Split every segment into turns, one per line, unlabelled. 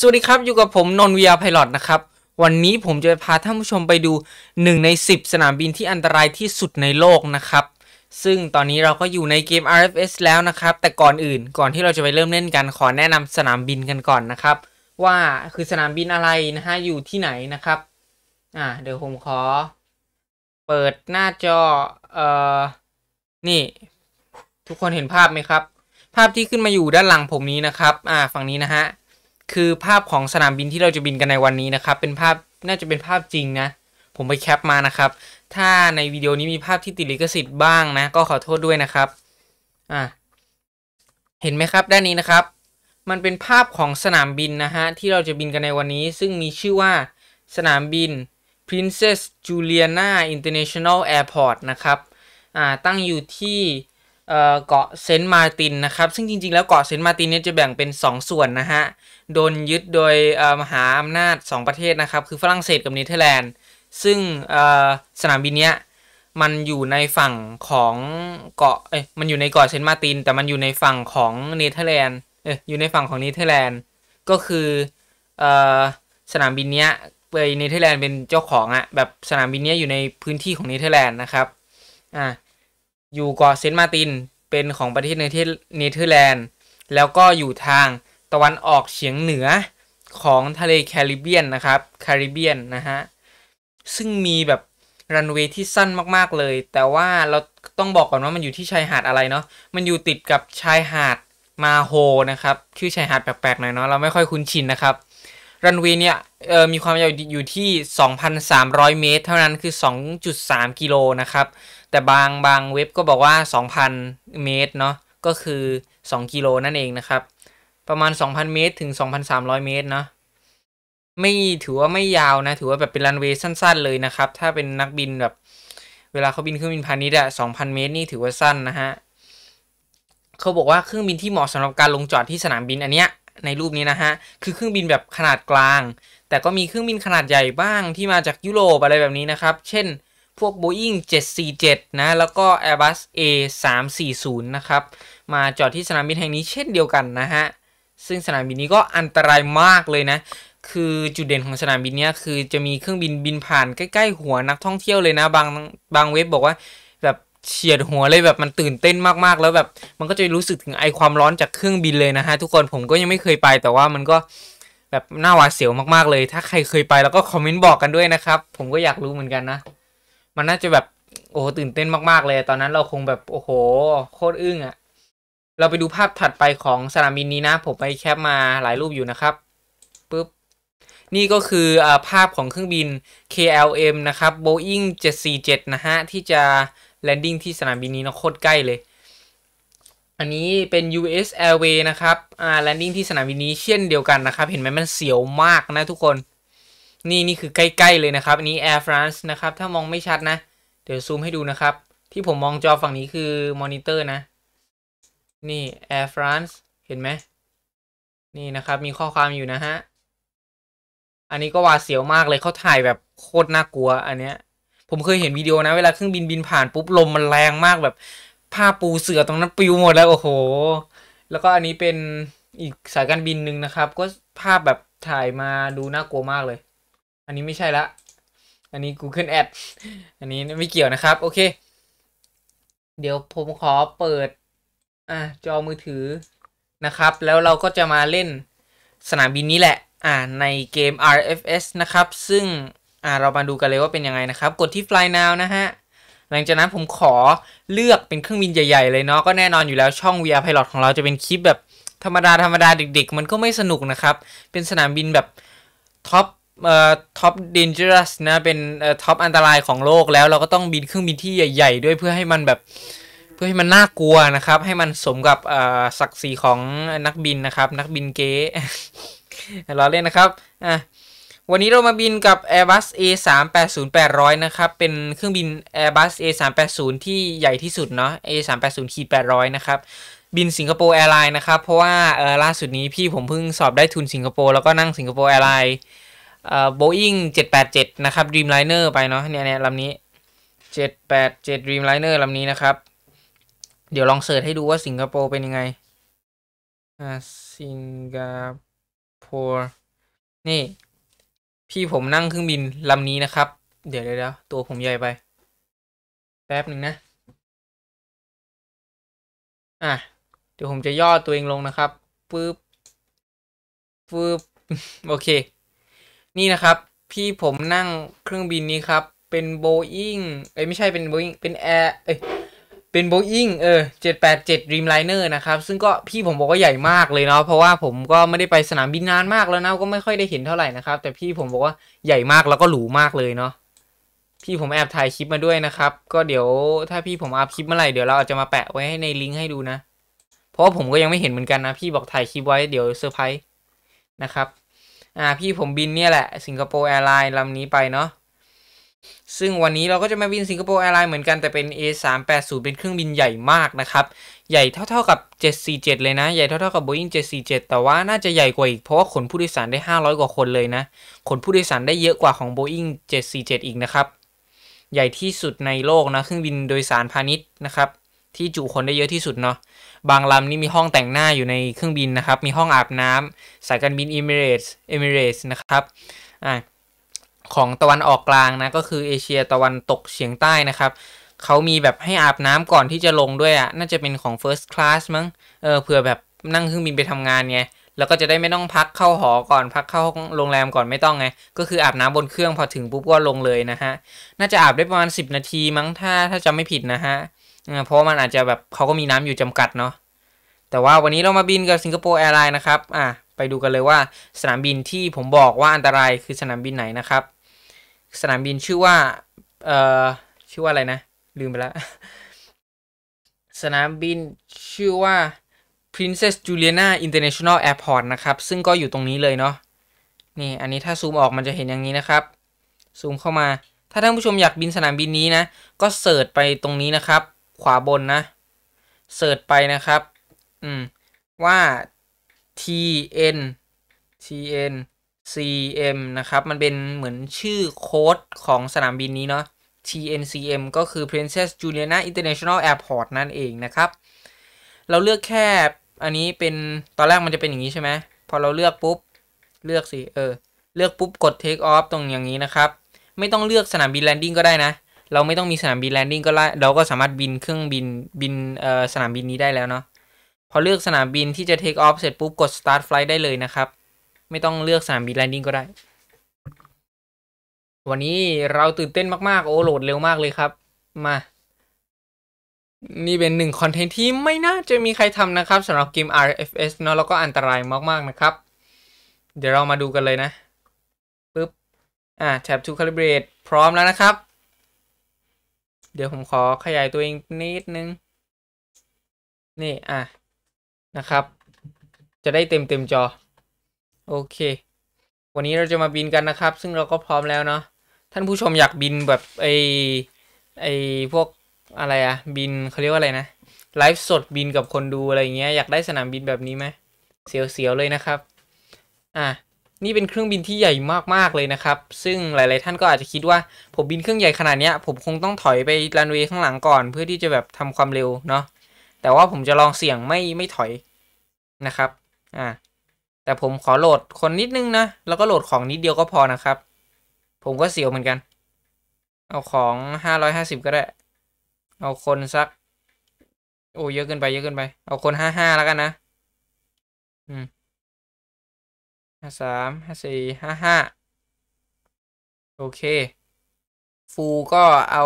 สวัสดีครับ อยู่กับผมนนวียาไพลอตนะครับ วันนี้ผมจะพาท่านผู้ชมไปดู1ใน 10 สนามบินที่อันตรายที่สุดในโลกนะครับ ซึ่งตอนนี้เราก็อยู่ในเกม RFS แล้วนะครับ แต่ก่อนอื่นก่อนที่เราจะไปเริ่มเล่นกันขอแนะนำสนามบินกันก่อนนะครับ ว่าคือสนามบินอะไรนะฮะอยู่ที่ไหนนะครับอ่าเดี๋ยวผมขอ เปิดหน้าจอเอ่อนี่ทุกคนเห็นภาพไหมครับ ภาพที่ขึ้นมาอยู่ด้านหลังผมนี้นะครับอ่าฝั่งนี้นะฮะคือภาพของสนามบินที่เราจะบินกันในวันนี้นะครับ เป็นภาพน่าจะเป็นภาพจริงนะ ผมไปแคปมานะครับ ถ้าในวิดีโอนี้มีภาพที่ติดลิขสิทธิ์บ้างนะก็ขอโทษด้วยนะครับ อ่าเห็นไหมครับด้านนี้นะครับ มันเป็นภาพของสนามบินนะฮะที่เราจะบินกันในวันนี้ ซึ่งมีชื่อว่าสนามบิน Princess Juliana International Airport นะครับอ่าตั้งอยู่ที่เกาะเซนต์มาตินนะครับ ซึ่งจริงๆแล้วเกาะเซนต์มาตินเนี่ยจะแบ่งเป็น 2 ส่วนนะฮะโดนยึดโดยมหาอำนาจ 2 ประเทศนะครับ คือฝรั่งเศสกับเนเธอร์แลนด์ ซึ่งสนามบินเนี้ยมันอยู่ในฝั่งของเกาะเอ้มันอยู่ในเกาะเซนต์มาติน แต่มันอยู่ในฝั่งของเนเธอร์แลนด์เอ้ยอยู่ในฝั่งของเนเธอร์แลนด์ ก็คือสนามบินเนี้ยไปเนเธอร์แลนด์เป็นเจ้าของอะแบบสนามบินเนี้ยอยู่ในพื้นที่ของเนเธอร์แลนด์นะครับอ่าอยู่เกาะเซนต์มาตินเป็นของประเทศเนเธอร์แลนด์แล้วก็อยู่ทางตะวันออกเฉียงเหนือของทะเลแคริบเบียนนะครับแคริบเบียนนะฮะ ซึ่งมีแบบรันเวย์ที่สั้นมาก ๆ เลย แต่ว่าเราต้องบอกก่อนว่ามันอยู่ที่ชายหาดอะไรเนาะมันอยู่ติดกับชายหาดมาโฮนะครับชื่อชายหาดแปลก ๆ หน่อยเนาะเราไม่ค่อยคุ้นชินนะครับรันเวย์เนี่ยมีความยาวอยู่ที่ 2,300 เมตร เท่านั้นคือ 2.3 กิโลนะครับ แต่บางบางเว็บก็บอกว่า 2,000 เมตรเนาะก็คือ 2 กิโลนั่นเองนะครับ ประมาณ 2,000 เมตร ถึง 2,300 เมตรเนาะไม่ถือว่าไม่ยาวนะถือว่าแบบเป็นรันเวย์สั้นๆ เลยนะครับถ้าเป็นนักบินแบบเวลาเขาบินเครื่องบินพาณิชย์อะ2,000 เมตรนี่ถือว่าสั้นนะฮะเขาบอกว่าเครื่องบินที่เหมาะสำหรับการลงจอดที่สนามบินอันเนี้ยในรูปนี้นะฮะ คือเครื่องบินแบบขนาดกลาง แต่ก็มีเครื่องบินขนาดใหญ่บ้างที่มาจากยุโรปอะไรแบบนี้นะครับ เช่น พวก Boeing 747นะ แล้วก็ Airbus A340 นะครับ มาจอดที่สนามบินแห่งนี้เช่นเดียวกันนะฮะ ซึ่งสนามบินนี้ก็อันตรายมากเลยนะ คือจุดเด่นของสนามบินนี้คือจะมีเครื่องบินบินผ่านใกล้ๆหัวนักท่องเที่ยวเลยนะ บางบางเว็บบอกว่าเฉียดหัวเลยแบบมันตื่นเต้นมากๆ แล้วแบบมันก็จะรู้สึกถึงไอความร้อนจากเครื่องบินเลยนะ ฮะ ทุกคนผมก็ยังไม่เคยไปแต่ว่ามันก็แบบน่าหวาดเสียวมากๆเลย ถ้าใครเคยไปแล้วก็คอมเมนต์ บอกกันด้วยนะครับ ผมก็อยากรู้เหมือนกันนะ มันน่าจะแบบโอ้ตื่นเต้นมาก ๆเลย ตอนนั้นเราคงแบบโอ้โหโคตรอึ้งอะเราไปดูภาพถัดไปของสนามบินนี้นะ ผมไปแคปมาหลายรูปอยู่นะครับปุ๊บนี่ก็คืออภาพของเครื่องบิน KLM นะครับ Boeing 747นะฮะที่จะแลนดิ้งที่สนามบินนี้นะโคตรใกล้เลย อันนี้เป็น US Airways นะครับอ่าแลนดิ้งที่สนามบินนี้เช่นเดียวกันนะครับ เห็นไหมมันเสียวมากนะทุกคน นี่นี่คือใกล้ๆเลยนะครับ อันนี้ Air France นะครับ ถ้ามองไม่ชัดนะ เดี๋ยวซูมให้ดูนะครับ ที่ผมมองจอฝั่งนี้คือมอนิเตอร์นะ นี่ Air France เห็นไหม นี่นะครับมีข้อความอยู่นะฮะ อันนี้ก็ว่าเสียวมากเลยเขาถ่ายแบบโคตรน่ากลัวอันเนี้ยผมเคยเห็นวิดีโอนะ เวลาเครื่องบินบินผ่านปุ๊บ ลมมันแรงมากแบบผ้าปูเสื่อตรงนั้นปิวหมดแล้วโอ้โห แล้วก็อันนี้เป็นอีกสายการบินหนึ่งนะครับ ก็ภาพแบบถ่ายมาดูน่ากลัวมากเลย อันนี้ไม่ใช่ละ อันนี้ Google Ad อันนี้ไม่เกี่ยวนะครับโอเค เดี๋ยวผมขอเปิด อ่ะจอมือถือนะครับ แล้วเราก็จะมาเล่นสนามบินนี้แหละ อ่าในเกม RFS นะครับ ซึ่งอ่าเรามาดูกันเลยว่าเป็นยังไงนะครับ กดที่ fly now นะฮะหลังจากนั้นผมขอเลือกเป็นเครื่องบินใหญ่ๆเลยเนาะก็แน่นอนอยู่แล้วช่อง VR Pilot ของเราจะเป็นคลิปแบบธรรมดาธรรมดาเด็กๆ มันก็ไม่สนุกนะครับ เป็นสนามบินแบบท็อปเอ่อท็อปดนเจอรัสนะ เป็นเอ่อท็อปอันตรายของโลกแล้ว เราก็ต้องบินเครื่องบินที่ใหญ่ๆ ด้วยเพื่อให้มันแบบเพื่อให้มันน่ากลัวนะครับ ให้มันสมกับเอ่อศักดิ์ศรีของนักบินนะครับ นักบินเก๋เราเล่นนะครับอ่ะวันนี้เรามาบินกับ Airbus A380-800 นะครับ เป็นเครื่องบิน Airbus A380 ที่ใหญ่ที่สุดเนาะ A380-800 นะครับ บินสิงคโปร์แอร์ไลน์นะครับ เพราะว่าล่าสุดนี้พี่ผมเพิ่งสอบได้ทุนสิงคโปร์แล้วก็นั่งสิงคโปร์แอร์ไลน์เอ่อ Boeing 787 นะครับ Dreamliner ไปเนาะ เนี่ยเนี่ยลำนี้ 787 Dreamliner ลำนี้นะครับ เดี๋ยวลองเสิร์ชให้ดูว่าสิงคโปร์เป็นยังไงอ่าสิงคโปร์นี่พี่ผมนั่งเครื่องบินลำนี้นะครับ เดี๋ยวเดี๋ย
วตัวผมใหญ่ไปแป๊บหนึ่งนะ
อ่ะ เดี๋ยวผมจะย่อตัวเองลงนะครับปึ๊บปึ๊บโอเค นี่นะครับ พี่ผมนั่งเครื่องบินนี้ครับ เป็นโบอิงเอ้ยไม่ใช่เป็นโบอิงเป็นแอร์เอ้ยเป็น Boeing เออ787 Dreamliner นะครับ ซึ่งก็พี่ผมบอกว่าใหญ่มากเลยเนาะ เพราะว่าผมก็ไม่ได้ไปสนามบินนานมากแล้วนะ ก็ไม่ค่อยได้เห็นเท่าไหร่นะครับ แต่พี่ผมบอกว่าใหญ่มากแล้วก็หรูมากเลยเนาะ พี่ผมแอบถ่ายคลิปมาด้วยนะครับ ก็เดี๋ยวถ้าพี่ผมอัพคลิปเมื่อไหร่ เดี๋ยวเราอาจจะมาแปะไว้ให้ในลิงก์ให้ดูนะ เพราะผมก็ยังไม่เห็นเหมือนกันนะ พี่บอกถ่ายคลิป ไว้ เดี๋ยวเซอร์ไพรส์นะครับ อ่า พี่ผมบินเนี่ยแหละ สิงคโปร์แอร์ไลน์ลำนี้ไปเนาะซึ่งวันนี้เราก็จะมาบินสิงคโปร์แอร์ไลน์เหมือนกันแต่เป็น A380 เป็นเครื่องบินใหญ่มากนะครับใหญ่เท่าๆกับ747เลยนะใหญ่เท่าๆกับ Boeing 747 แต่ว่าน่าจะใหญ่กว่าอีก เพราะว่าขนผู้โดยสารได้ 500 กว่าคนเลยนะขนผู้โดยสารได้เยอะกว่าของ Boeing 747อีกนะครับ ใหญ่ที่สุดในโลกนะเครื่องบินโดยสารพาณิชย์นะครับที่จุคนได้เยอะที่สุดเนาะบางลำนี่มีห้องแต่งหน้าอยู่ในเครื่องบินนะครับมีห้องอาบน้ำสายการบินเอ a t เรสเอ r a เรสนะครับอ่าของตะวันออกกลางนะ ก็คือเอเชียตะวันตกเฉียงใต้นะครับ เขามีแบบให้อาบน้ำก่อนที่จะลงด้วยอะ่ะน่าจะเป็นของ first class มั้งเออเผื่อแบบนั่งเครื่องบินไปทำงานไง แล้วก็จะได้ไม่ต้องพักเข้าหอก่อนพักเข้าโรงแรมก่อนไม่ต้องไง ก็คืออาบน้ำบนเครื่องพอถึงปุ๊บก็ลงเลยนะฮะน่าจะอาบได้ประมาณ 10 นาทีมั้งถ้าถ้าจำไม่ผิดนะฮะเพราะมันอาจจะแบบเขาก็มีน้ำอยู่จำกัดเนาะแต่ว่าวันนี้เรามาบินกับสิงคโปร์แอร์ไลน์นะครับอ่ะไปดูกันเลยว่าสนามบินที่ผมบอกว่าอันตรายคือสนามบินไหนนะครับสนามบินชื่อว่า เอ่อ ชื่อว่าอะไรนะ ลืมไปแล้ว สนามบินชื่อว่า Princess Juliana International Airport นะครับ ซึ่งก็อยู่ตรงนี้เลยเนาะ นี่ อันนี้ถ้าซูมออกมันจะเห็นอย่างนี้นะครับ ซูมเข้ามา ถ้าท่านผู้ชมอยากบินสนามบินนี้นะ ก็เสิร์ชไปตรงนี้นะครับ ขวาบนนะ เสิร์ชไปนะครับ อืม ว่า TN TN CM นะครับ มันเป็นเหมือนชื่อโค้ดของสนามบินนี้เนาะ TNCM ก็คือ Princess Juliana International Airport นั่นเองนะครับ เราเลือกแค่ อันนี้เป็น ตอนแรกมันจะเป็นอย่างนี้ใช่ไหมพอเราเลือกปุ๊บ เลือกสิ เออ เลือกปุ๊บ กด Take Off ตรงอย่างนี้นะครับ ไม่ต้องเลือกสนามบิน landing ก็ได้นะ เราไม่ต้องมีสนามบิน landing ก็ได้เราก็สามารถบินเครื่องบิน บินเอ่อสนามบินนี้ได้แล้วเนาะ พอเลือกสนามบินที่จะ Take Off เสร็จปุ๊บกด Start Flight ได้เลยนะครับไม่ต้องเลือกสามบีแลนดิ้งก็ได้ วันนี้เราตื่นเต้นมากๆ โอ้โหลดเร็วมากเลยครับ มา นี่เป็นหนึ่งคอนเทนต์ที่ไม่น่าจะมีใครทำนะครับสำหรับเกม RFS เนาะแล้วก็อันตรายมากๆ นะครับ เดี๋ยวเรามาดูกันเลยนะ ปึ๊บ อ่าแ a b to calibrate พร้อมแล้วนะครับ เดี๋ยวผมขอขยายตัวเองนิดนึง นี่ อ่ะ นะครับ จะได้เต็มเต็มจอโอเค วันนี้เราจะมาบินกันนะครับ ซึ่งเราก็พร้อมแล้วเนาะ ท่านผู้ชมอยากบินแบบไอไอพวกอะไรอะบินเขาเรียกว่าอะไรนะ ไลฟ์สดบินกับคนดูอะไรเงี้ย อยากได้สนามบินแบบนี้ไหมเสียวๆเลยนะครับ อ่ะ นี่เป็นเครื่องบินที่ใหญ่มากๆเลยนะครับ ซึ่งหลายๆ ท่านก็อาจจะคิดว่า ผมบินเครื่องใหญ่ขนาดเนี้ย ผมคงต้องถอยไปรันเวย์ข้างหลังก่อน เพื่อที่จะแบบทำความเร็วเนาะ แต่ว่าผมจะลองเสี่ยงไม่ไม่ถอยนะครับ อ่าแต่ผมขอโหลดคนนิดนึงนะแล้วก็โหลดของนิดเดียวก็พอนะครับ ผมก็เสียวเหมือนกัน เอาของห้าร้อยห้าสิบก็ได้ เอาคนสัก โอ้เยอะเกินไป
เยอะเกินไป เอาคนห้าห้าแล้วกันนะอืมห้า
สามห้าสี่ห้าห้าโอเค ฟูก็เอา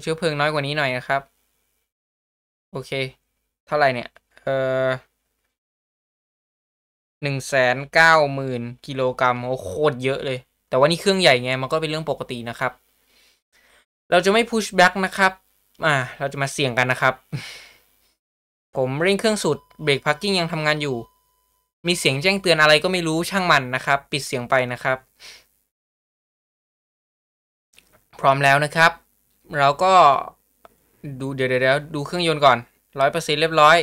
เชื้อเพลิงน้อยกว่านี้หน่อยนะครับ โอเค เท่าไหร่เนี่ย เออหนึ่งแสนเก้าหมื่นกิโลกรัม โอ้โคตรเยอะเลย แต่ว่านี่เครื่องใหญ่ไง มันก็เป็นเรื่องปกตินะครับ เราจะไม่พุชแบ็กนะครับอ่าเราจะมาเสี่ยงกันนะครับ ผมเร่งเครื่องสุด เบรกพักกิ้งยังทำงานอยู่ มีเสียงแจ้งเตือนอะไรก็ไม่รู้ช่างมันนะครับ ปิดเสียงไปนะครับ พร้อมแล้วนะครับ เราก็ดูเดี๋ยวเดี๋ยวดูเครื่องยนต์ก่อน ร้อยเปอร์เซ็น์เรียบร้อย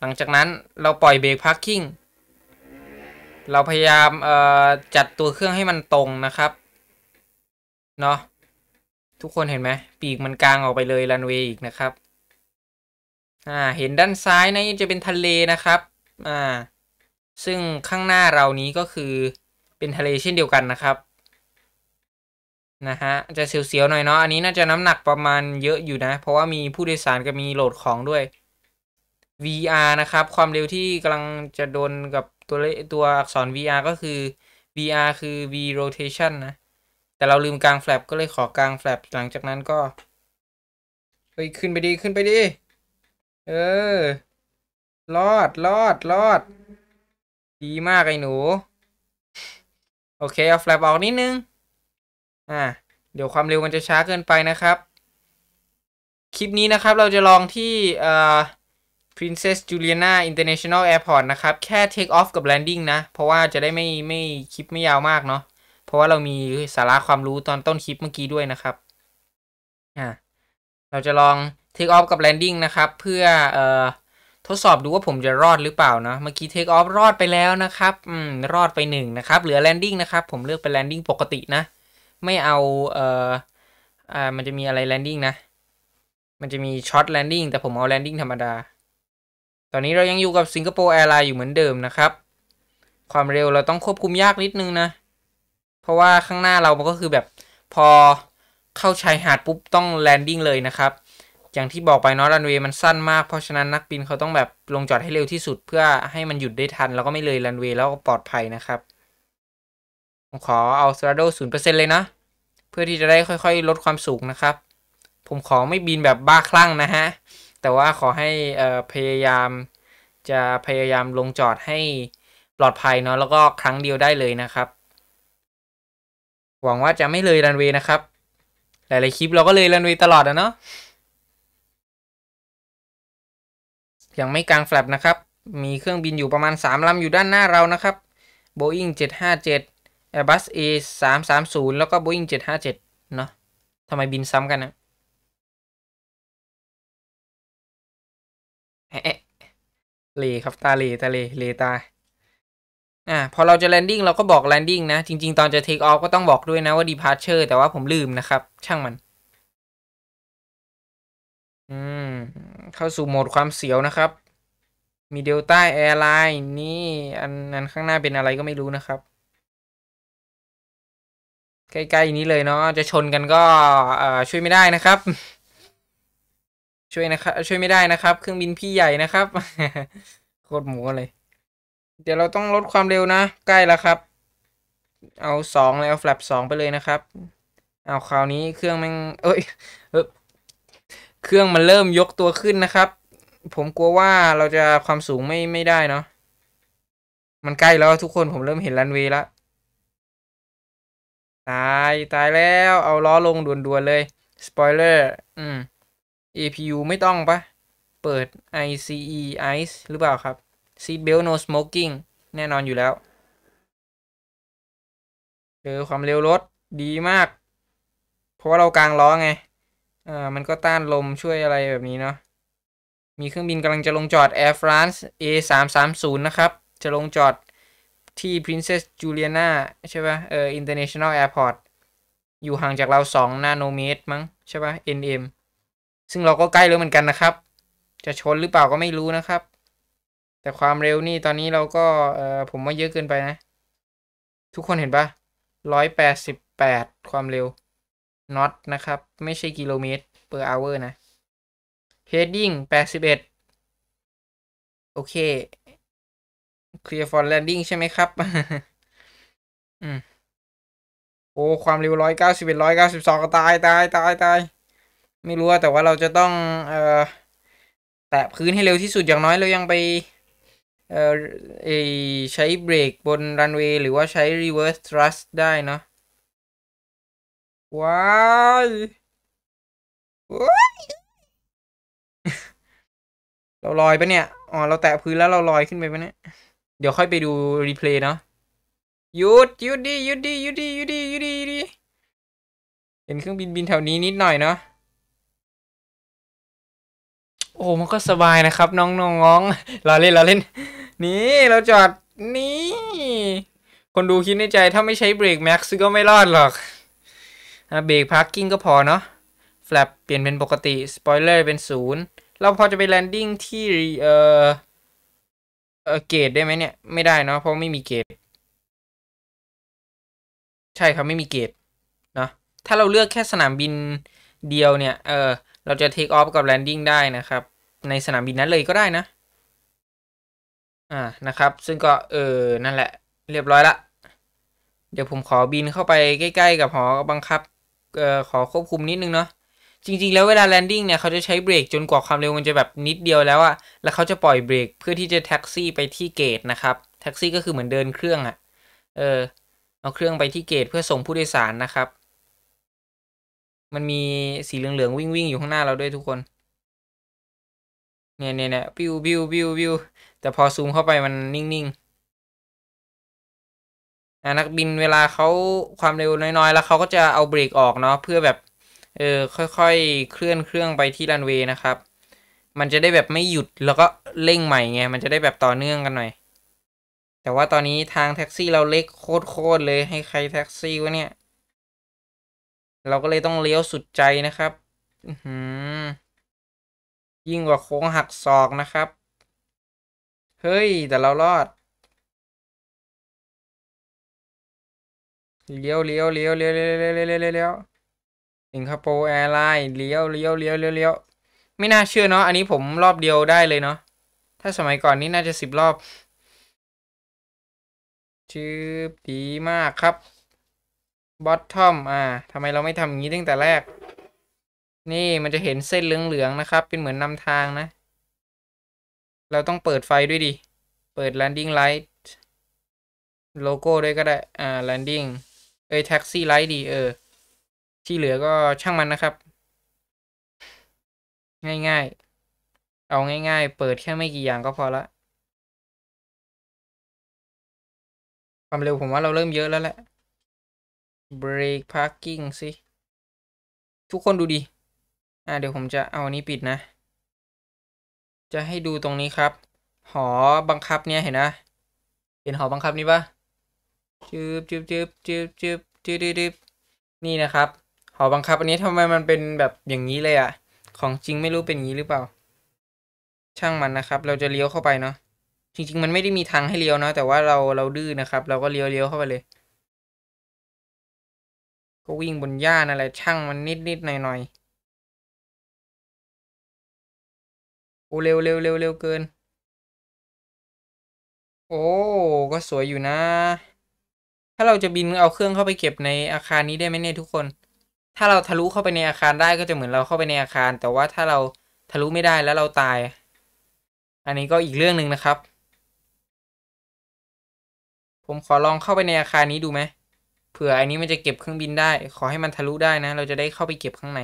หลังจากนั้นเราปล่อยเบรกพักกิ้งเราพยายามจัดตัวเครื่องให้มันตรงนะครับเนาะทุกคนเห็นไหมปีกมันกลางออกไปเลยรันเวย์อีกนะครับอ่าเห็นด้านซ้ายนะจะเป็นทะเลนะครับอ่าซึ่งข้างหน้าเรานี้ก็คือเป็นทะเลเช่นเดียวกันนะครับนะฮะจะเสียวๆหน่อยเนาะอันนี้น่าจะน้ำหนักประมาณเยอะอยู่นะ เพราะว่ามีผู้โดยสารกับมีโหลดของด้วย VR นะครับ ความเร็วที่กำลังจะโดนกับตัวเลขตัวอักษร vr ก็คือ vr คือ v rotation นะ แต่เราลืมกลางแฟลปก็เลยขอกลางแฟลปหลังจากนั้นก็เฮ้ยขึ้นไปดีขึ้นไปดี เออ รอดรอดรอด ดีมากไอ้หนู โอเค เอาแฟลปออกนิดนึง อ่า เดี๋ยวความเร็วมันจะช้าเกินไปนะครับ คลิปนี้นะครับเราจะลองที่เอ่อ Princess Juliana International Airport นะครับ แค่ Take Off กับ Landing นะเพราะว่าจะได้ไม่ไม่คลิปไม่ยาวมากเนาะเพราะว่าเรามีสาระความรู้ตอนต้นคลิปเมื่อกี้ด้วยนะครับอ่าเราจะลอง Take Off กับ Landing นะครับ เพื่อเอ่อทดสอบดูว่าผมจะรอดหรือเปล่าเนาะเมื่อกี้ Take Off รอดไปแล้วนะครับอืมรอดไปหนึ่งนะครับเหลือ Landing นะครับผมเลือกเป็น Landing ปกตินะ ไม่เอาเอ่ออ่ามันจะมีอะไร Landing นะ มันจะมีช็อต Landing แต่ผมเอา Landing ธรรมดาตอนนี้เรายังอยู่กับสิงคโปร์แอร์ไลน์อยู่เหมือนเดิมนะครับ ความเร็วเราต้องควบคุมยากนิดนึงนะ เพราะว่าข้างหน้าเรามันก็คือแบบพอเข้าชายหาดปุ๊บ ต้องแลนดิ้งเลยนะครับ อย่างที่บอกไปเนาะรันเวย์มันสั้นมากเพราะฉะนั้นนักบินเขาต้องแบบ ลงจอดให้เร็วที่สุด เพื่อให้มันหยุดได้ทัน แล้วก็ไม่เลยรันเวย์แล้วก็ปลอดภัยนะครับ ผมขอเอาสตราโดศูนย์เปอร์เซ็นต์เลยนะเพื่อที่จะได้ค่อยๆลดความสูงนะครับ ผมขอไม่บินแบบบ้าคลั่งนะฮะแต่ว่าขอให้พยายามจะพยายามลงจอดให้ปลอดภัยเนาะแล้วก็ครั้งเดียวได้เลยนะครับ หวังว่าจะไม่เลยรันเวย์นะครับ หลายๆคลิปเราก็เลยรันเวย์ตลอดนะเนาะยังไม่กลางแฟลปนะครับ มีเครื่องบินอยู่ประมาณ3ลำอยู่ด้านหน้าเรานะครับ Boeing 757 Airbus A330 แล้วก็ Boeing 757 เนาะทำไมบินซ้
ำกันนะเลครับตาเลตาเล เล ตาอ่าพอเราจะแลนดิ้งเราก็บอ
กแลนดิ้งนะ จริง ๆตอนจะเทคออฟก็ต้องบอกด้วยนะว่าดีพาร์เชอร์แต่ว่าผมลืมนะครับ ช่างมัน อืม เข้าสู่โหมดความเสียวนะครับ มีเดลต้าแอร์ไลน์นี่อันนั้นข้างหน้าเป็นอะไรก็ไม่รู้นะครับ ใกล้ ๆนี้เลยเนาะจะชนกันก็ช่วยไม่ได้นะครับช่วยนะครับช่วยไม่ได้นะครับ เครื่องบินพี่ใหญ่นะครับโคตรหมูเลย เดี๋ยวเราต้องลดความเร็วนะ ใกล้แล้วครับ เอาสองเลยเอาแฟลปสองไปเลยนะครับ เอาคราวนี้เครื่องมันเอ้ยเครื่องมันเริ่มยกตัวขึ้นนะครับ ผมกลัวว่าเราจะความสูงไม่ไม่ได้เนาะมันใกล้แล้วทุกคนผมเริ่มเห็นรันเวย์ละตายตายแล้วเอาล้อลงด่วนๆ เลยสปอยเลอร์ อืม APU ไม่ต้องปะเปิด ICE ICE หรือเปล่าครับ Seat Belt No Smoking แน่นอนอยู่แล้วเจอความเร็วรถดีมาก เพราะว่าเรากลางล้อไงอ่ามันก็ต้านลมช่วยอะไรแบบนี้เนาะมีเครื่องบินกำลังจะลงจอด Air France A 3 3 0นะครับ จะลงจอดที่ Princess Juliana ใช่ปะ่ะเออ International Airport อยู่ห่างจากเรา 2 นาโนเมตรมั้งใช่ปะ่ะ NM ซึ่งเราก็ใกล้แล้วเหมือนกันนะครับ จะชนหรือเปล่าก็ไม่รู้นะครับ แต่ความเร็วนี่ตอนนี้เราก็เออผมว่าเยอะเกินไปนะ ทุกคนเห็นปะร้อยแปดสิบแปดความเร็วน็อตนะครับ ไม่ใช่กิโลเมตร per hour นะ heading ็ดโอเค clear for landing ใช่ไหมครับ อืมโอ้ความเร็วร้้ออยเเกาสิบ็ดร้อยเก็ตายตาย ตายตายไม่รู้แต่ว่าเราจะต้องเอ่อแตะพื้นให้เร็วที่สุดอย่างน้อยเรายังไปเอ่อใช้เบรกบนรันเวย์หรือว่าใช้รีเวิร์สทรัสได้เนาะว้าว
เราลอยปะเนี่ย
อ๋อเราแตะพื้นแล้วเราลอยขึ้นไปปะเนี่ยเดี๋ยวค่อยไปดูรีเพลย์เนาะหยุดยุดดีหยุดดิหยุดดิหยุดดิหยุดดิหยุดดิเห็นเครื่องบินบินแถวนี้นิดหน่อย
เนาะโอ้ มันก็สบายนะครับ น้องน้ององ
เราเล่นเราเล่น นี่เราจอดนี่ คนดูคิดในใจ ถ้าไม่ใช้เบรกแม็กซ์ก็ไม่รอดหรอกเบรกพาร์กิ้งก็พอเนาะแฟลปเปลี่ยนเป็นปกติสปอยเลอร์เป็นศูนย์เราพอจะไปแลนดิ้งที่เออเออเกตได้ไหมเนี่ยไม่ได้เนาะเพราะไม่มีเกต ใช่ครับไม่มีเกต เนาะถ้าเราเลือกแค่สนามบินเดียวเนี่ย เออเราจะเทคออฟกับแลนดิ้งได้นะครับ ในสนามบินนั้นเลยก็ได้นะ อ่านะครับ ซึ่งก็ เออนั่นแหละ เรียบร้อยละ เดี๋ยวผมขอบินเข้าไปใกล้ ๆ กับหอบังคับเอ่อขอควบคุมนิดนึงเนาะจริงๆ แล้วเวลาแลนดิ้งเนี่ยเขาจะใช้เบรกจนกว่าความเร็วมันจะแบบนิดเดียวแล้วอะแล้วเขาจะปล่อยเบรกเพื่อที่จะแท็กซี่ไปที่เกตนะครับแท็กซี่ก็คือเหมือนเดินเครื่องอะเออเอาเครื่องไปที่เกตเพื่อส่งผู้โดยสารนะครับมันมีสีเหลืองๆวิ่งวิ่งอยู่ข้างหน้าเราด้วยทุกคน เนี่ยเนี่ยเนี่ยบิวบิวบิวบิวแต่พอซูมเข้าไปมันนิ่งๆนักบินเวลาเขาความเร็วน้อยๆแล้วเขาก็จะเอาเบรกออกเนาะเพื่อแบบเออค่อยๆ เคลื่อนเครื่องไปที่รันเวย์นะครับมันจะได้แบบไม่หยุดแล้วก็เร่งใหม่ไงมันจะได้แบบต่อเนื่องกันหน่อย แต่ว่าตอนนี้ทางแท็กซี่เราเล็กโคตรๆเลยให้ใครแท็กซี่วะเนี่ยเราก็เลยต้องเลี้ยวสุดใจนะคร
ับ ยิ่งกว่าโค้งหักศอกนะครับ เฮ้ย แต่เรารอด เลี้ยวเลี้ยวเลี้ยวเลี้ยวเลี้ยวเลี้ยวเลี้ยวเลี้ยวสิงคโปร์แอร์ไล
น์เลี้ยวเลี้ยวเลี้ยวเลี้ยวเลี้ยวไม่น่าเชื่อเนาะอันนี้ผมรอบเดียวได้เลยเนาะ ถ้าสมัยก่อนนี่น่าจะสิบรอบชื่อดีมากครับบอททอมอ่า ทำไมเราไม่ทำอย่างนี้ตั้งแต่แรก นี่มันจะเห็นเส้นเหลืองๆนะครับ เป็นเหมือนนำทางนะ เราต้องเปิดไฟด้วยดิ เปิด landing light โลโก้ด้วยก็ได้ อ่า landing เอ้ย taxi light ดีเออ ที่เหลือก็ช่างมันนะครับ
ง่าย ๆ เอาง่าย ๆ เปิดแค่ไม่กี่อย่างก็พอละความเร็วผมว่าเราเริ่มเยอะแล้วแหละ break parking สิ ทุกคนดูดี
อ่าเดี๋ยวผมจะเอาอันนี้ปิดนะ จะให้ดูตรงนี้ครับ หอบังคับเนี่ยเห็นนะ เห็นหอบังคับนี้ปะจืบจืบจืบจืบจืบจืบจืบนี่นะครับ หอบังคับอันนี้ทำไมมันเป็นแบบอย่างนี้เลยอะของจริงไม่รู้เป็นงี้หรือเปล่า ช่างมันนะครับ เราจะเลี้ยวเข้าไปเนาะจริง ๆ มันไม่ได้มีทางให้เลี้ยวเนาะแต่ว่าเราเราดื้อนะครับเราก็เลี้ยวเลี้ยวเข้าไปเลย
ก็วิ่งบนหญ้านั่นแหละช่างมันนิดนิดหน่อยหน่อยโอ้เร็วเร็วเร็วเร็วเกิน โอ้ก็สวยอยู่นะ ถ้
าเราจะบินเอาเครื่องเข้าไปเก็บในอาคารนี้ได้ไหมเนี่ยทุกคน ถ้าเราทะลุเข้าไปในอาคารได้ก็จะเหมือนเราเข้าไปในอาคาร แต่ว่าถ้าเราทะลุไม่ได้แล้วเราตาย อันนี้ก็อีกเรื่องหนึ่งนะครับ ผมขอลองเข้าไปในอาคารนี้ดูไหมเผื่ออันนี้มันจะเก็บเครื่องบินได้ ขอให้มันทะลุได้นะ เราจะได้เข้าไปเก็บข้างใน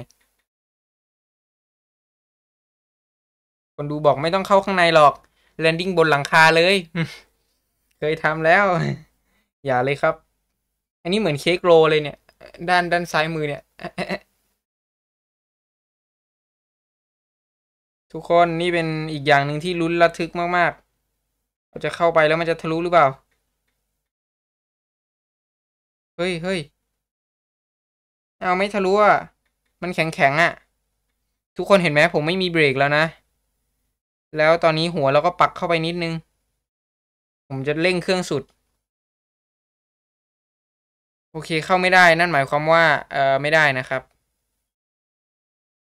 คนดูบอกไม่ต้องเข้าข้างในหรอก
แลนดิ้งบนหลังคาเลยเคยทำแล้ว อย่าเลยครับ อันนี้เหมือนเค้กโรเลยเนี่ย ด้านด้านซ้ายมือเนี่ย
ทุกคนนี่เป็นอีกอย่างหนึ่งที่ลุ้นระทึกมากๆเราจะเข้าไปแล้วมันจะทะลุหรือเปล่าเฮ้ยเฮ้ย เอาไม่ทะลุอ่ะ มันแข็งแข็งอ่ะ ทุกคนเห็นไหมผมไม่มีเบรกแล้วนะ แล้วตอนนี้หัวเราก็ปักเข้าไปนิดนึง ผมจะเร่งเครื่องสุด โอเคเข้าไม่ได้นั่นหมายความว่า เออไม่ได้นะครับ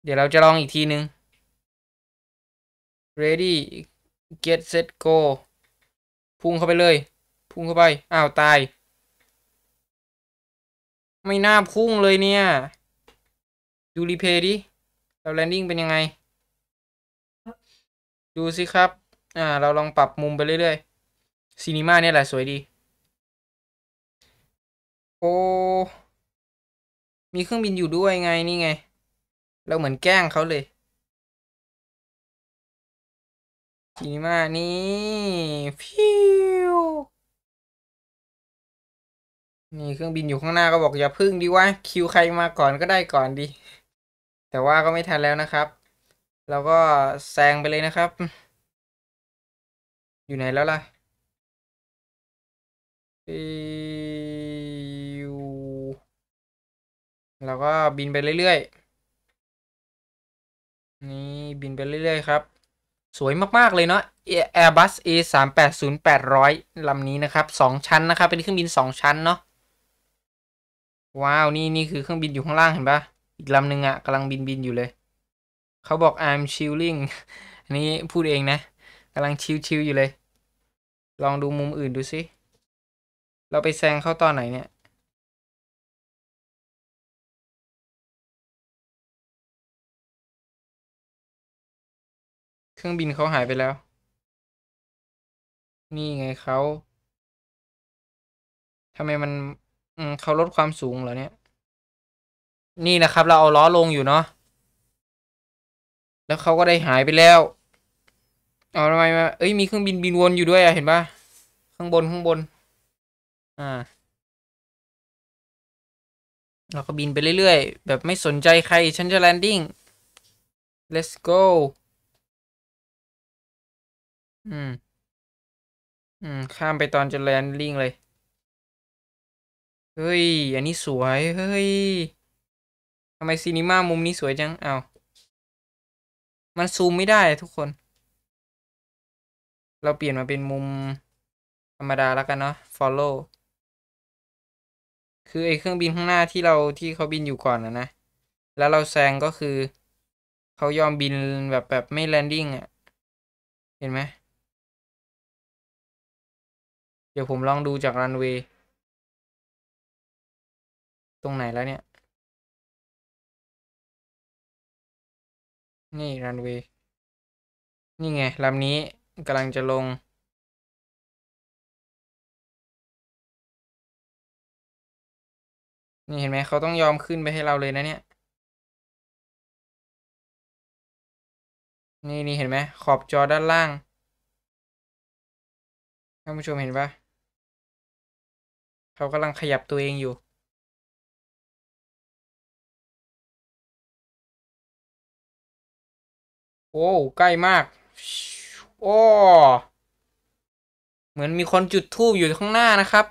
เดี๋ยวเราจะลองอีกทีนึง ready get set go พุ่งเข้าไปเลย พุ่งเข้าไป อ้าวตายไม่น่าพุ่งเลยเนี่ย ดูรีเพย์ดิเราแลนดิ้งเป็นยังไง ดูสิครับ อ่า เราลองปรับมุมไปเรื่อยๆซีนีมาเนี่ยแหละสวยดี
โอ้ มีเครื่องบินอยู่ด้วยไงนี่ไง เราเหมือนแกล้งเขาเลยซีนีมานี่ฟิว
นี่เครื่องบินอยู่ข้างหน้าก็บอกอย่าพึ่งดีว่าคิวใครมาก่อนก็ได้ก่อนดีแต่ว่าก็ไม่ทันแล้วนะครับเราก็แซงไปเลยนะครับ
อยู่ไหนแล้วล่ะเราก็บินไปเรื่อย
ๆนี่บินไปเรื่อยๆครับ สวยมากๆเลยเนาะ Airbus A 3 8 0 8 0 0ลำนี้นะครับ 2 ชั้นนะครับ เป็นเครื่องบิน2 ชั้นเนาะว้าว นี่ นี่คือเครื่องบินอยู่ข้างล่างเห็นปะอีกลำหนึ่งอะ่ะกำลังบินบินอยู่เลย เขาบอก I'm chilling อันนี้พูดเอง นะกำลังช
ิลชิลอยู่เลย ลองดูมุมอื่นดู สิ เราไปแซงเขาตอนไหนเนี่ย เครื่องบินเขาหายไปแล้ว นี่ไงเขาทำไมมันอืมเขาลดความสูงเหรอเนี่ย นี่นะครับเราเอาล้อลงอยู่เนาะ
แล้วเขาก็ได้หายไปแล้ว เอาทำไมมาเอ้ยมีเครื่องบินบินวนอยู่ด้วยอะเห็นปะข้างบนข้างบน อ่า
เราก็บินไปเรื่อยๆ แบบไม่สนใจใคร ฉันจะแลนดิ้ง let's go อืม อืม ข้ามไปตอนจะแลนดิ้งเลย
เฮ้ย อันนี้สวย เฮ้ย ทำไมซีนีมามุมนี้สวยจัง เอา้ามันซูมไม่ได้ทุกคน เราเปลี่ยนมาเป็นมุม ธรรมดาแล้วกันเนาะ follow
คือ ไอ้เครื่องบินข้างหน้าที่เราที่เขาบินอยู่ก่อนนะนะ แล้วเราแซงก็ค
ือ เขายอมบินแบบแบบไม่แลนดิ้งอ่ะ เห็นไหม เดี๋ยวผมลองดูจากรันเวย์ตรงไหนแล้วเนี่ย นี่รันเวย์นี่ไงลำนี้กำลังจะลง นี่เห็นไหมเขาต้องยอมขึ้นไปให้เราเลยนะเนี่ย นี่นี่เห็นไหมขอบจอด้านล่าง ท่านผู้ชมเห็นปะเขากำลังขยับตัวเองอยู่โอ้ใกล้มาก โอ้
เหมือนมีคนจุดทูบอยู่ข้างหน้านะครับ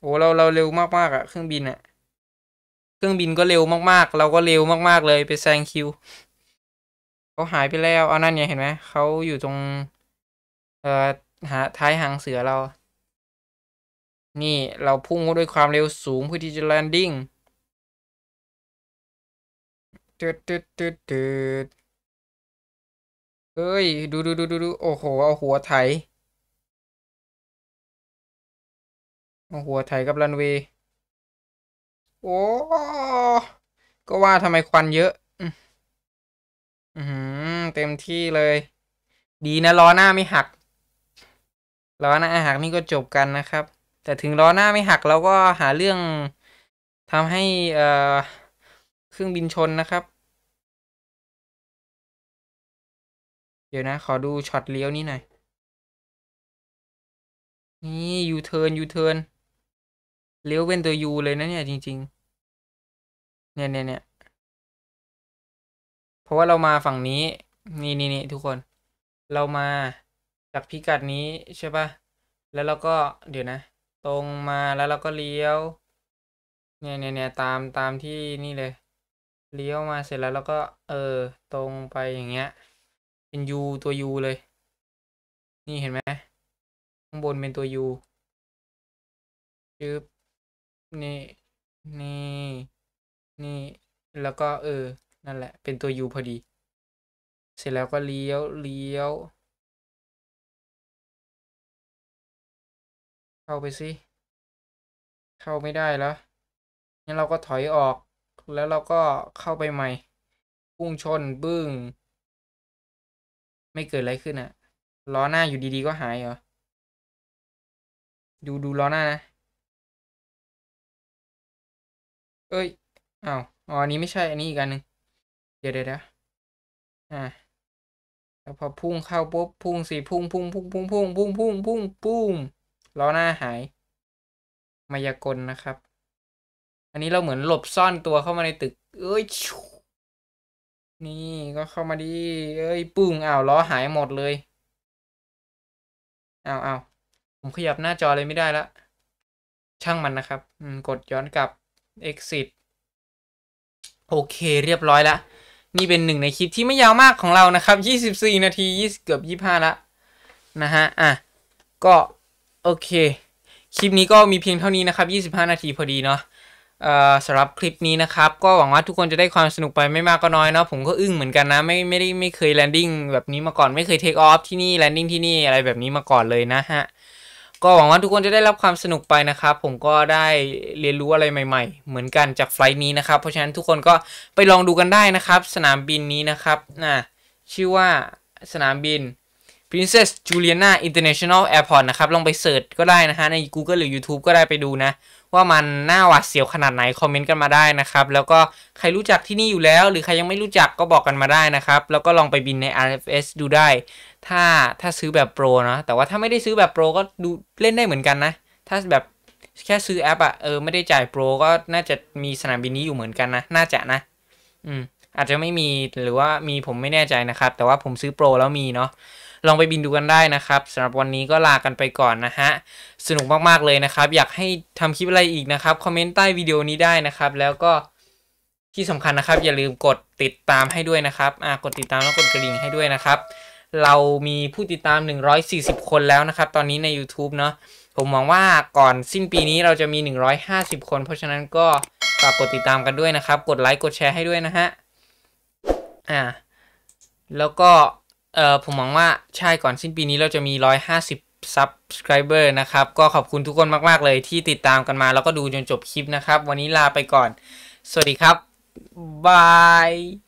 โอ้เราเราเร็วมากๆอะเครื่องบินอะเครื่องบินก็เร็วมากๆ เราก็เร็วมากๆเลยไปแซงคิวเขาหายไปแล้วเอานั่นเนี่ยเห็นไหมเขาอยู่ตรงเอ่อหาท้ายหางเสือเรา
นี่เราพุ่งด้วยความเร็วสูงเพื่อที่จะแลนดิ้งืดตืดตืดตืดเอ้ยดูดูดูดูดูโอ้โห เอาหัวไถ
เอาหัวไถกับรันเวย์
โอ้
ก็ว่าทำไมควันเยอะอืมเต็มที่เลย ดีนะล้อหน้าไม่หักล้อหน้าหักนี่ก็จบกันนะครับ แต่ถึงล้อหน้าไม่หักเราก็หาเรื่องทำให้เอ่อ
เครื่องบินชนนะครับดี๋ยวนะ ขอดูช็อตเลี้ยวนี้หน่อย นี่ยูเทิร์นยูเท
ิร์น เลี้ยวเป็นตัวยูเลยนะเนี่ย จริงๆ เนี่ยเนี่ยเนี่ย
เพราะว่าเรามาฝั่งนี้ นี่นี่นี่ทุกคน เรามาจากพิกัดนี้ใช่ปะแล้วเราก็เดี๋ยวนะ ตรงมาแล้วเราก็ เลี้ยว เนี่ยเนี่ยเนี่ยตามตามที่นี่เลย เลี้ยวมาเสร็จแล้วเราก็ เออ ตรงไปอย่างเงี้ยเป็น U ตัว
U เลย นี่เห็นไหมข้างบนเป็นตัว U จึ๊บนี่ นี่ นี่ แล้วก็เออ นั่นแหละ เป็นตัว U พอดี เสร็จแล้วก็เลี้ยว เลี้ย
ว เข้าไปสิ เข้าไม่ได้แล้วงั้นเราก็ถอยออก แล้วเราก็
เข้าไปใหม่พุ่งชน บึ้งไม่เกิดอ
ะไรขึ้นอะล้อหน้าอยู่ดีๆก็หายเหรอดูดูล้อหน้า นะเอ้ยอ้าวอ๋ออันนี้ไม่ใช่อันนี้อีกอันหนึ่งเดี๋ยวเดี๋ยวอ่าแล้วพอพุ่ง
เข้าปุ๊บพุ่งสี่พุ่งพุ่งพุ่งพุ่งพุ่งพุ่งพุ่งพุ่งพุ่งล้อหน้าหายมายากลนะครับ อันนี้เราเหมือนหลบซ่อนตัวเข้ามาในตึกเอ้ยชูนี่ก็เข้ามาดิเอ้ยปุ้งอ้าวล้อหายหม
ดเลย อ้าวอ้าวผมขยับหน้าจอเลยไม่ได้ ละ
ช่างมันนะครับ กดย้อนกลับ exit โอเค เรียบร้อยละ นี่เป็นหนึ่งใน คลิปที่ไม่ยาวมากของเรานะครับ 24 นาที20เกือบ 25 ละ นะฮะ อ่ะ ก็ โอเค คลิปนี้ก็มีเพียงเท่านี้นะครับ 25 นาทีพอดีเนาะสำหรับคลิปนี้นะครับก็หวังว่าทุกคนจะได้ความสนุกไปไม่มากก็น้อยเนาะผมก็อึ้งเหมือนกันนะไม่ไม่ได้ไม่เคยแลนดิ้งแบบนี้มาก่อนไม่เคยเทคออฟที่นี่แลนดิ้งที่นี่อะไรแบบนี้มาก่อนเลยนะฮะก็หวังว่าทุกคนจะได้รับความสนุกไปนะครับผมก็ได้เรียนรู้อะไรใหม่ ๆ เหมือนกันจากไฟล์นี้นะครับเพราะฉะนั้นทุกคนก็ไปลองดูกันได้นะครับสนามบินนี้นะครับนะชื่อว่าสนามบิน Princess Juliana International Airport นะครับลองไปเสิร์ชก็ได้นะฮะใน Google หรือ YouTube ก็ได้ไปดูนะว่ามันน่าหวาดเสียวขนาดไหนคอมเมนต์กันมาได้นะครับ แล้วก็ใครรู้จักที่นี่อยู่แล้ว หรือใครยังไม่รู้จักก็บอกกันมาได้นะครับ แล้วก็ลองไปบินใน RFS ดูได้ ถ้าถ้าซื้อแบบโปรเนาะแต่ว่าถ้าไม่ได้ซื้อแบบโปรก็ดูเล่นได้เหมือนกันนะ ถ้าแบบแค่ซื้อแอปอะเออไม่ได้จ่ายโปรก็น่าจะมีสนามบินนี้อยู่เหมือนกันนะน่าจะนะ อืม อาจจะไม่มีหรือว่ามีผมไม่แน่ใจนะครับ แต่ว่าผมซื้อโปรแล้วมีเนาะลองไปบินดูกันได้นะครับสำหรับวันนี้ก็ลากันไปก่อนนะฮะ สนุกมาก ๆ เลยนะครับ อยากให้ทำคลิปอะไรอีกนะครับคอมเมนต์ใต้วิดีโอนี้ได้นะครับ แล้วก็ที่สำคัญนะครับ อย่าลืมกดติดตามให้ด้วยนะครับอ่ากดติดตามแล้วกดกระดิ่งให้ด้วยนะครับ เรามีผู้ติดตาม 140 คนแล้วนะครับ ตอนนี้ใน YouTube เนาะผมหวังว่าก่อนสิ้นปีนี้เราจะมี 150 คน เพราะฉะนั้นก็ฝากกดติดตามกันด้วยนะครับ กดไลค์กดแชร์ให้ด้วยนะฮะอ่าแล้วก็เอ่อผมหวังว่าใช่ก่อนสิ้นปีนี้เราจะมี 150 subscriber นะครับ ก็ขอบคุณทุกคนมาก ๆ เลยที่ติดตามกันมา แล้วก็ดูจนจบคลิปนะครับ วันนี้ลาไปก่อน สวัสดีครับบาย